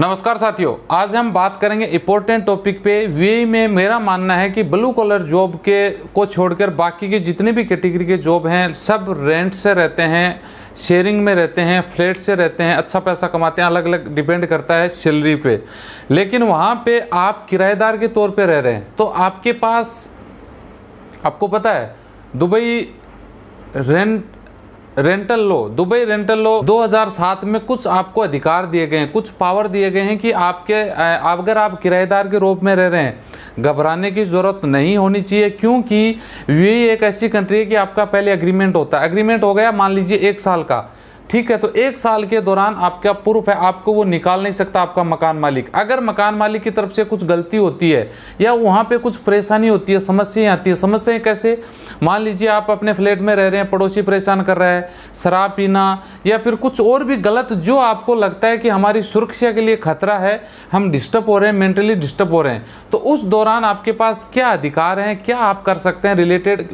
नमस्कार साथियों आज हम बात करेंगे इम्पोर्टेंट टॉपिक पे वी में मेरा मानना है कि ब्लू कॉलर जॉब के को छोड़कर बाकी के जितने भी कैटेगरी के जॉब हैं सब रेंट से रहते हैं शेयरिंग में रहते हैं फ्लैट से रहते हैं अच्छा पैसा कमाते हैं अलग अलग डिपेंड करता है सैलरी पे लेकिन वहाँ पे आप किराएदार के तौर पर रह रहे हैं तो आपके पास आपको पता है Dubai rent rental law Dubai rental law 2007 में कुछ आपको अधिकार दिए गए हैं कुछ पावर दिए गए हैं कि आपके अगर आप किराएदार के रूप में रह रहे हैं घबराने की ज़रूरत नहीं होनी चाहिए क्योंकि ये एक ऐसी कंट्री है कि आपका पहले एग्रीमेंट होता है एग्रीमेंट हो गया मान लीजिए एक साल का ठीक है तो एक साल के दौरान आपका प्रूफ है आपको वो निकाल नहीं सकता आपका मकान मालिक अगर मकान मालिक की तरफ से कुछ गलती होती है या वहाँ पे कुछ परेशानी होती है समस्याएं आती है समस्याएं कैसे मान लीजिए आप अपने फ्लैट में रह रहे हैं पड़ोसी परेशान कर रहा है शराब पीना या फिर कुछ और भी गलत जो आपको लगता है कि हमारी सुरक्षा के लिए खतरा है हम डिस्टर्ब हो रहे हैं मेंटली डिस्टर्ब हो रहे हैं तो उस दौरान आपके पास क्या अधिकार हैं क्या आप कर सकते हैं रिलेटेड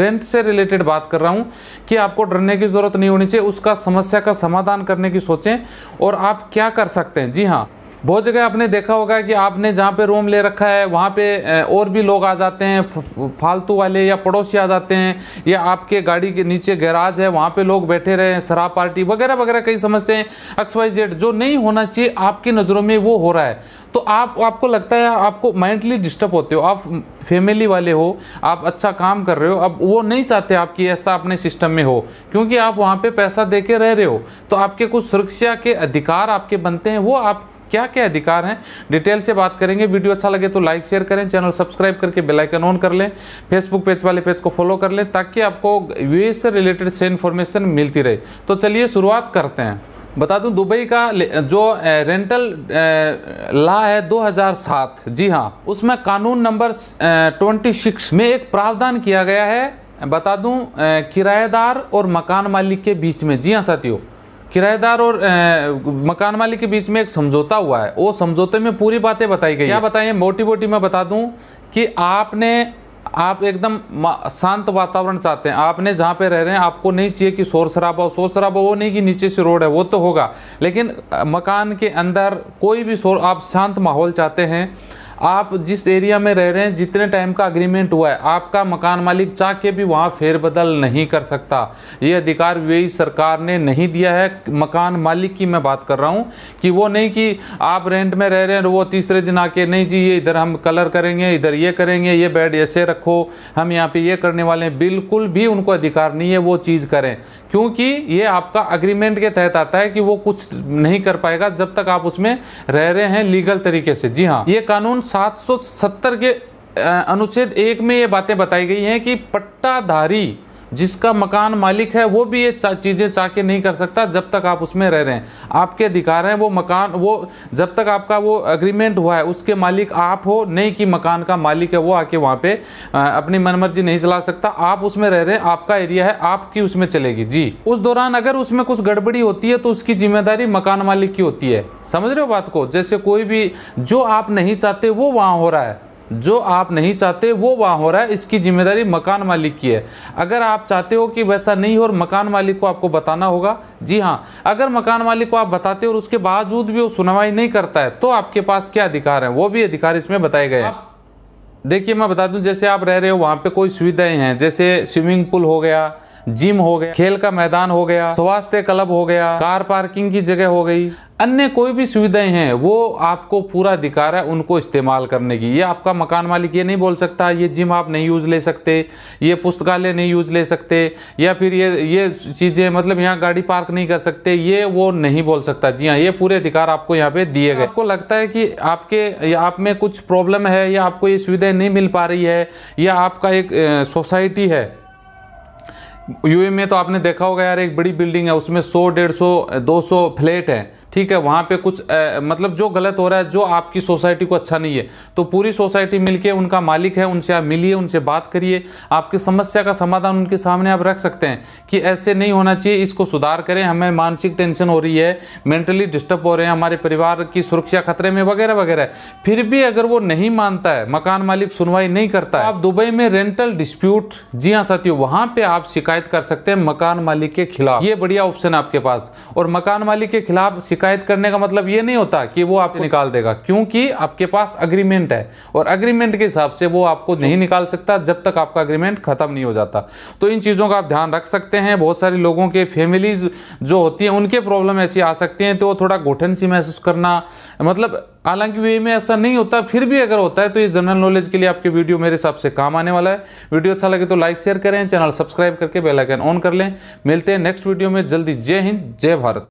रेंट से रिलेटेड बात कर रहा हूँ कि आपको डरने की ज़रूरत नहीं होनी चाहिए उसका समस्या का समाधान करने की सोचें और आप क्या कर सकते हैं जी हाँ बहुत जगह आपने देखा होगा कि आपने जहाँ पे रूम ले रखा है वहाँ पे और भी लोग आ जाते हैं फालतू वाले या पड़ोसी आ जाते हैं या आपके गाड़ी के नीचे गैराज है वहाँ पे लोग बैठे रहे हैं शराब पार्टी वगैरह वगैरह कई समस्याएं एक्स वाई जेड जो नहीं होना चाहिए आपकी नज़रों में वो हो रहा है तो आप आपको लगता है आपको माइंडली डिस्टर्ब होते हो आप फैमिली वाले हो आप अच्छा काम कर रहे हो अब वो नहीं चाहते आपकी ऐसा अपने सिस्टम में हो क्योंकि आप वहाँ पे पैसा दे के रह रहे हो तो आपके कुछ सुरक्षा के अधिकार आपके बनते हैं वो आप क्या क्या अधिकार हैं डिटेल से बात करेंगे वीडियो अच्छा लगे तो लाइक शेयर करें चैनल सब्सक्राइब करके आइकन ऑन कर लें फेसबुक पेज वाले पेज को फॉलो कर लें ताकि आपको यूएस से रिलेटेड से इन्फॉर्मेशन मिलती रहे तो चलिए शुरुआत करते हैं बता दूं दुबई का जो रेंटल ला है 2007 जी हाँ उसमें कानून नंबर 26 में एक प्रावधान किया गया है बता दूं किराएदार और मकान मालिक के बीच में जी हाँ साथियों किराएदार और ए, मकान मालिक के बीच में एक समझौता हुआ है वो समझौते में पूरी बातें बताई गई क्या बताइए मोटी मोटी मैं बता दूं कि आपने आप एकदम शांत वातावरण चाहते हैं आपने जहाँ पे रह रहे हैं आपको नहीं चाहिए कि शोर शराबा हो शोर शराबा वो नहीं कि नीचे से रोड है वो तो होगा लेकिन मकान के अंदर कोई भी शोर आप शांत माहौल चाहते हैं आप जिस एरिया में रह रहे हैं जितने टाइम का अग्रीमेंट हुआ है आपका मकान मालिक चाह के भी वहाँ फेरबदल नहीं कर सकता ये अधिकार वही सरकार ने नहीं दिया है मकान मालिक की मैं बात कर रहा हूँ कि वो नहीं कि आप रेंट में रह रहे हैं वो तीसरे दिन आके नहीं जी ये इधर हम कलर करेंगे इधर ये करेंगे ये बेड ऐसे रखो हम यहाँ पे ये करने वाले हैं बिल्कुल भी उनको अधिकार नहीं है वो चीज़ करें क्योंकि ये आपका अग्रीमेंट के तहत आता है कि वो कुछ नहीं कर पाएगा जब तक आप उसमें रह रहे हैं लीगल तरीके से जी हाँ ये कानून 770 के अनुच्छेद एक में ये बातें बताई गई हैं कि पट्टाधारी जिसका मकान मालिक है वो भी ये चा, चीज़ें चाह के नहीं कर सकता जब तक आप उसमें रह रहे हैं आपके अधिकार हैं वो मकान वो जब तक आपका वो एग्रीमेंट हुआ है उसके मालिक आप हो नहीं कि मकान का मालिक है वो आके वहाँ पे अपनी मनमर्जी नहीं चला सकता आप उसमें रह रहे हैं आपका एरिया है आपकी उसमें चलेगी जी उस दौरान अगर उसमें कुछ गड़बड़ी होती है तो उसकी जिम्मेदारी मकान मालिक की होती है समझ रहे हो बात को जैसे कोई भी जो आप नहीं चाहते वो वहाँ हो रहा है जो आप नहीं चाहते वो वहाँ हो रहा है इसकी जिम्मेदारी मकान मालिक की है अगर आप चाहते हो कि वैसा नहीं हो और मकान मालिक को आपको बताना होगा जी हाँ अगर मकान मालिक को आप बताते हो और उसके बावजूद भी वो सुनवाई नहीं करता है तो आपके पास क्या अधिकार है वो भी अधिकार इसमें बताए गए हैं देखिए मैं बता दूँ जैसे आप रह रहे हो वहाँ पर कोई सुविधाएँ हैं जैसे स्विमिंग पूल हो गया जिम हो गया खेल का मैदान हो गया स्वास्थ्य क्लब हो गया कार पार्किंग की जगह हो गई अन्य कोई भी सुविधाएं हैं वो आपको पूरा अधिकार है उनको इस्तेमाल करने की ये आपका मकान मालिक ये नहीं बोल सकता ये जिम आप नहीं यूज़ ले सकते ये पुस्तकालय नहीं यूज़ ले सकते या फिर ये ये चीज़ें मतलब यहाँ गाड़ी पार्क नहीं कर सकते ये वो नहीं बोल सकता जी हाँ ये पूरे अधिकार आपको यहाँ पे दिए गए आपको लगता है कि आपके आप में कुछ प्रॉब्लम है या आपको ये सुविधाएं नहीं मिल पा रही है या आपका एक सोसाइटी है यूएम में तो आपने देखा होगा यार एक बड़ी बिल्डिंग है उसमें 100 सौ दो फ्लैट है ठीक है वहाँ पे कुछ ए, मतलब जो गलत हो रहा है जो आपकी सोसाइटी को अच्छा नहीं है तो पूरी सोसाइटी मिलके उनका मालिक है उनसे आप मिलिए उनसे बात करिए आपकी समस्या का समाधान उनके सामने आप रख सकते हैं कि ऐसे नहीं होना चाहिए इसको सुधार करें हमें मानसिक टेंशन हो रही है मेंटली डिस्टर्ब हो रहे हैं हमारे परिवार की सुरक्षा खतरे में वगैरह वगैरह फिर भी अगर वो नहीं मानता है मकान मालिक सुनवाई नहीं करता है आप दुबई में रेंटल डिस्प्यूट जी हाँ साथियों वहाँ पे आप शिकायत कर सकते हैं मकान मालिक के खिलाफ ये बढ़िया ऑप्शन है आपके पास और मकान मालिक के खिलाफ शिकायत करने का मतलब ये नहीं होता कि वो आपको निकाल देगा क्योंकि आपके पास अग्रीमेंट है और अग्रीमेंट के हिसाब से वो आपको नहीं तो- निकाल सकता जब तक आपका अग्रीमेंट ख़त्म नहीं हो जाता तो इन चीज़ों का आप ध्यान रख सकते हैं बहुत सारे लोगों के फैमिलीज जो होती हैं उनके प्रॉब्लम ऐसी आ सकती हैं तो वो थोड़ा घुटन सी महसूस करना मतलब हालांकि वे में ऐसा नहीं होता फिर भी अगर होता है तो ये जनरल नॉलेज के लिए आपकी वीडियो मेरे हिसाब से काम आने वाला है वीडियो अच्छा लगे तो लाइक शेयर करें चैनल सब्सक्राइब करके बेल आइकन ऑन कर लें मिलते हैं नेक्स्ट वीडियो में जल्दी जय हिंद जय भारत